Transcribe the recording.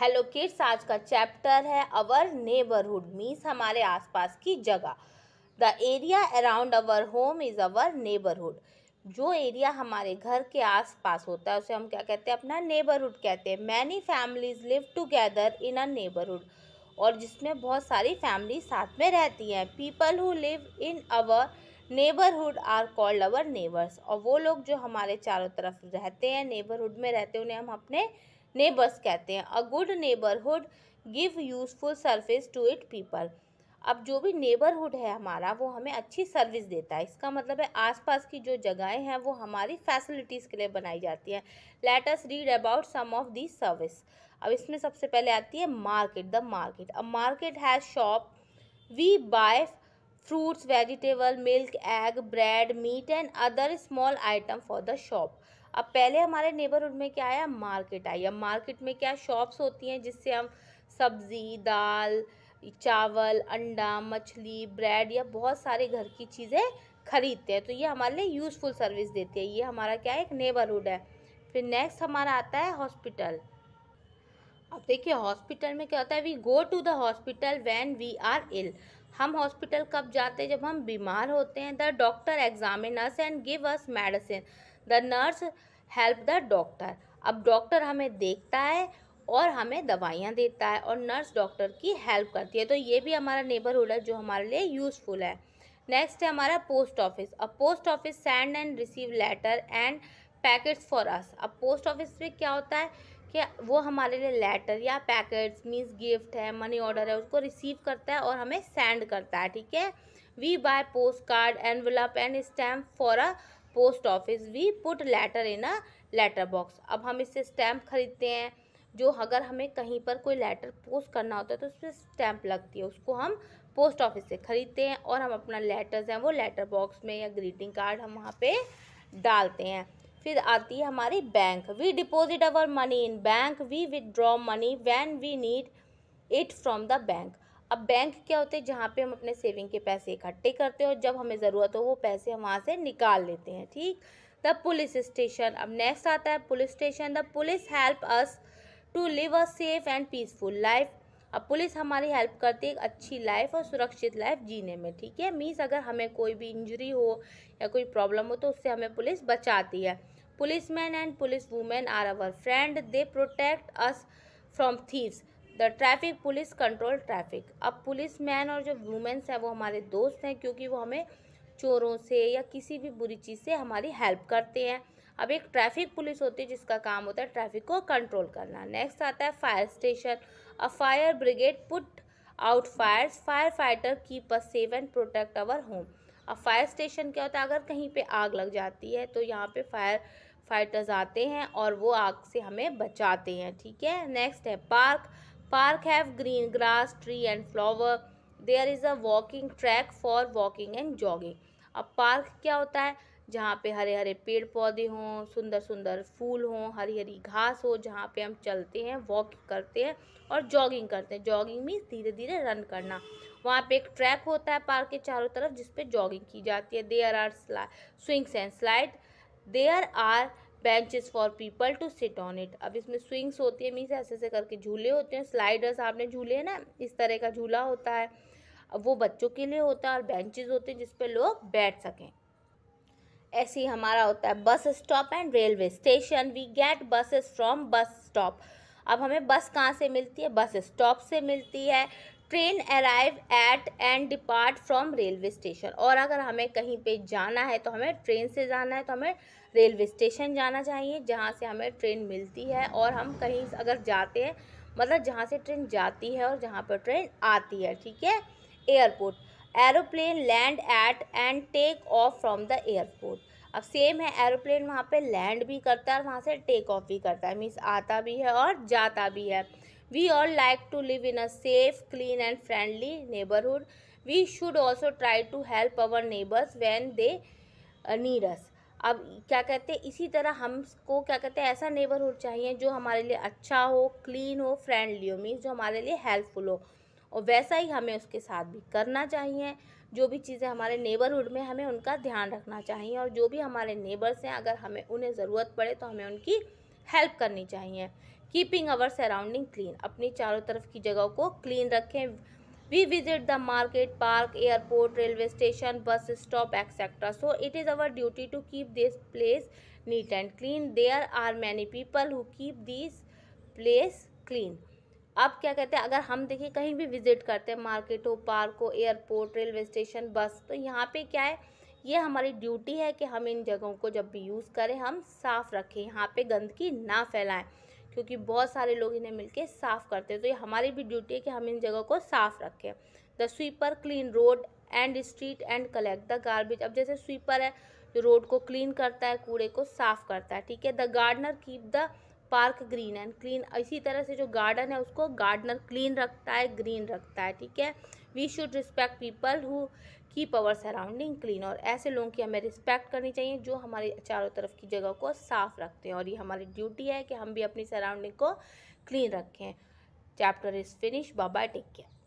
hello kids आज का chapter है अवर नेबरहुड मीन्स हमारे आसपास की जगह the area around our home is our neighbourhood जो एरिया हमारे घर के आसपास होता है उसे हम क्या कहते हैं अपना नेबरहुड कहते हैं many families live together in a neighbourhood और जिसमें बहुत सारी फैमिली साथ में रहती हैं people who live in our neighbourhood are called our neighbours और वो लोग जो हमारे चारों तरफ रहते हैं नेबरहुड में रहते हैं उन्हें हम अपने नेबर्स कहते हैं a good neighbourhood give useful service to it people अब जो भी नेबरहुड है हमारा वो हमें अच्छी सर्विस देता है इसका मतलब है आसपास की जो जगहें हैं वो हमारी फैसिलिटीज़ के लिए बनाई जाती हैं let's read about some of the service अब इसमें सबसे पहले आती है मार्केट द मार्केट अब market has shop we buy fruits vegetable milk egg bread meat and other small item for the shop अब पहले हमारे नेबरहुड में क्या आया मार्केट आई अब मार्केट में क्या शॉप्स होती हैं जिससे हम सब्ज़ी दाल चावल अंडा मछली ब्रेड या बहुत सारे घर की चीज़ें खरीदते हैं तो ये हमारे लिए यूज़फुल सर्विस देती है ये हमारा क्या है एक नेबरहुड है फिर नेक्स्ट हमारा आता है हॉस्पिटल अब देखिए हॉस्पिटल में क्या होता है we go to the hospital when we are ill हम हॉस्पिटल कब जाते हैं जब हम बीमार होते हैं the doctor examine us and give us medicine the nurse help the doctor अब डॉक्टर हमें देखता है और हमें दवाइयाँ देता है और नर्स डॉक्टर की हेल्प करती है तो ये भी हमारा नेबरहुड है जो हमारे लिए यूज़फुल है नेक्स्ट है हमारा पोस्ट ऑफिस अब post office send and receive letter and packets for us अब पोस्ट ऑफिस में क्या होता है कि वो हमारे लिए लेटर या पैकेट्स मीन्स गिफ्ट है मनी ऑर्डर है उसको रिसीव करता है और हमें सेंड करता है ठीक है we buy post card envelope and stamp for a post office we put letter in a letter box अब हम इससे स्टैम्प खरीदते हैं जो अगर हमें कहीं पर कोई लेटर पोस्ट करना होता है तो उसमें स्टैम्प लगती है उसको हम पोस्ट ऑफिस से ख़रीदते हैं और हम अपना लेटर्स हैं वो लेटर बॉक्स में या ग्रीटिंग कार्ड हम वहाँ पे डालते हैं फिर आती है हमारी bank we deposit our money in bank we withdraw money when we need it from the bank अब बैंक क्या होते हैं जहाँ पे हम अपने सेविंग के पैसे इकट्ठे करते हैं और जब हमें ज़रूरत हो वो पैसे हम वहाँ से निकाल लेते हैं ठीक द पुलिस स्टेशन अब नेक्स्ट आता है police station the police help us to live a safe and peaceful life अब पुलिस हमारी हेल्प करती है एक अच्छी लाइफ और सुरक्षित लाइफ जीने में ठीक है मीन्स अगर हमें कोई भी इंजरी हो या कोई प्रॉब्लम हो तो उससे हमें पुलिस बचाती है policeman and policewoman are our friend they protect us from thieves the traffic police control traffic अब पुलिस मैन और जो वुमेंस हैं वो हमारे दोस्त हैं क्योंकि वो हमें चोरों से या किसी भी बुरी चीज़ से हमारी हेल्प करते हैं अब एक ट्रैफिक पुलिस होती है जिसका काम होता है ट्रैफिक को कंट्रोल करना नेक्स्ट आता है fire station a fire brigade put out fire firefighter keep a save and protect our home अब फायर स्टेशन क्या होता है अगर कहीं पे आग लग जाती है तो यहाँ पे फायर फाइटर्स आते हैं और वो आग से हमें बचाते हैं ठीक है नेक्स्ट है park park have green grass tree and flower there is a walking track for walking and jogging अब पार्क क्या होता है जहाँ पे हरे हरे पेड़ पौधे हों सुंदर सुंदर फूल हों हरी हरी घास हो जहाँ पे हम चलते हैं वॉक करते हैं और जॉगिंग करते हैं जॉगिंग में धीरे धीरे रन करना वहाँ पे एक ट्रैक होता है पार्क के चारों तरफ जिसपे जॉगिंग की जाती है there are slide swings and slide there are benches for people to sit on it अब इसमें स्विंग्स होती है मीन्स ऐसे ऐसे करके झूले होते हैं स्लाइडर्स आपने झूले हैं ना इस तरह का झूला होता है अब वो बच्चों के लिए होता है और बेंचेस होते हैं जिस पर लोग बैठ सकें ऐसे ही हमारा होता है bus stop and railway station we get buses from bus stop अब हमें बस कहाँ से मिलती है बस स्टॉप से मिलती है train arrive at and depart from railway station और अगर हमें कहीं पे जाना है तो हमें ट्रेन से जाना है तो हमें रेलवे स्टेशन जाना चाहिए जहाँ से हमें ट्रेन मिलती है और हम कहीं अगर जाते हैं मतलब जहाँ से ट्रेन जाती है और जहाँ पर ट्रेन आती है ठीक है airport aeroplane land at and take off from the airport अब सेम है एरोप्लेन वहाँ पे लैंड भी करता है और वहाँ से टेक ऑफ भी करता है मीन्स आता भी है और जाता भी है we all like to live in a safe clean and friendly neighbourhood we should also try to help our neighbours when they need us अब क्या कहते हैं इसी तरह हमको क्या कहते हैं ऐसा नेबरहुड चाहिए जो हमारे लिए अच्छा हो क्लीन हो फ्रेंडली हो मीन्स जो हमारे लिए हेल्पफुल हो और वैसा ही हमें उसके साथ भी करना चाहिए जो भी चीज़ें हमारे नेबरहुड में हमें उनका ध्यान रखना चाहिए और जो भी हमारे नेबर्स हैं अगर हमें उन्हें ज़रूरत पड़े तो हमें उनकी हेल्प करनी चाहिए कीपिंग आवर सराउंडिंग क्लीन अपनी चारों तरफ की जगह को क्लीन रखें we visit the market park airport railway station bus stop etcetera so it is our duty to keep this place neat and clean there are many people who keep this place clean अब क्या कहते हैं अगर हम देखिए कहीं भी visit करते हैं मार्केट हो पार्क हो एयरपोर्ट रेलवे स्टेशन बस तो यहाँ पे क्या है ये हमारी ड्यूटी है कि हम इन जगहों को जब भी यूज़ करें हम साफ़ रखें यहाँ पे गंदगी ना फैलाएं क्योंकि बहुत सारे लोग इन्हें मिलके साफ़ करते हैं तो ये हमारी भी ड्यूटी है कि हम इन जगह को साफ़ रखें the sweeper clean road and street and collect the garbage अब जैसे स्वीपर है जो रोड को क्लीन करता है कूड़े को साफ़ करता है ठीक है the gardener keep the park green and clean इसी तरह से जो गार्डन है उसको गार्डनर क्लीन रखता है ग्रीन रखता है ठीक है we should respect people who keep our surrounding clean और ऐसे लोगों की हमें रिस्पेक्ट करनी चाहिए जो हमारे चारों तरफ की जगह को साफ़ रखते हैं और ये हमारी ड्यूटी है कि हम भी अपनी सराउंडिंग को क्लीन रखें चैप्टर इज़ फिनिश बाबा टेक केयर